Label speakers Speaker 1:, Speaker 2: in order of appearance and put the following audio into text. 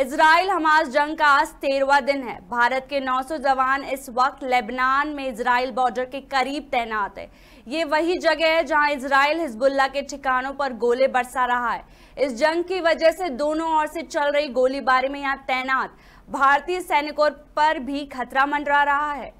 Speaker 1: Israel Hamas जंग का आज तेरवा दिन है भारत के 900 जवान इस वक्त लेबनान में इसराइल बॉर्डर के करीब तैनात है ये वही जगह है जहां इसराइल हिजबुल्ला के ठिकानों पर गोले बरसा रहा है इस जंग की वजह से दोनों ओर से चल रही गोलीबारी में यहाँ तैनात भारतीय सैनिकों पर भी खतरा मंडरा रहा है